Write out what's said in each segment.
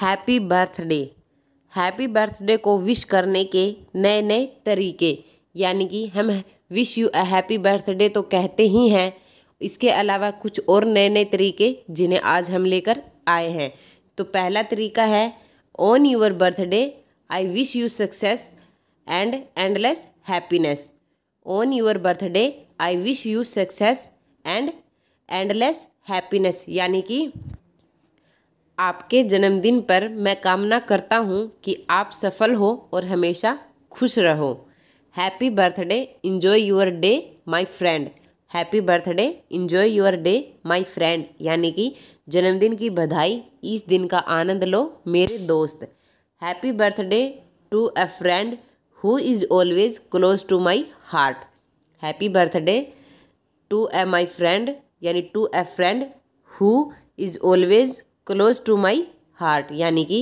happy birthday happy birthday को wish करने के नए नए तरीके यानी कि हम wish you a happy birthday तो कहते ही हैं इसके अलावा कुछ और नए नए तरीके जिन्हें आज हम लेकर आए हैं तो पहला तरीका है on your birthday I wish you success and endless happiness on your birthday I wish you success and endless happiness यानी कि आपके जन्मदिन पर मैं कामना करता हूँ कि आप सफल हो और हमेशा खुश रहो happy birthday enjoy your day my friend happy birthday enjoy your day my friend यानी कि जन्मदिन की बधाई इस दिन का आनंद लो मेरे दोस्त happy birthday to a friend who is always close to my heart happy birthday to a my friend यानी to a friend who is always close to my heart यानी कि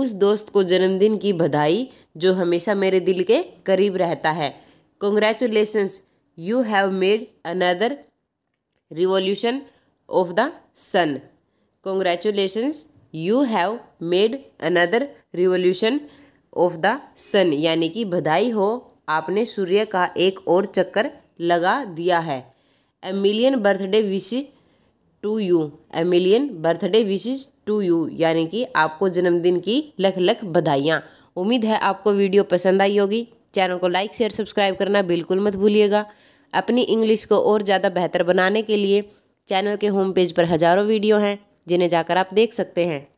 उस दोस्त को जन्मदिन की बधाई जो हमेशा मेरे दिल के करीब रहता है congratulations you have made another revolution of the sun congratulations you have made another revolution of the sun यानी कि बधाई हो आपने सूर्य का एक और चक्कर लगा दिया है a million birthday wish to you a million birthday wishes to you यानी कि आपको जन्मदिन की लख लख बधाइयाँ उम्मीद है आपको वीडियो पसंद आई होगी चैनल को लाइक शेयर सब्सक्राइब करना बिल्कुल मत भूलिएगा अपनी इंग्लिश को और ज़्यादा बेहतर बनाने के लिए चैनल के होम पेज पर हज़ारों वीडियो हैं जिन्हें जाकर आप देख सकते हैं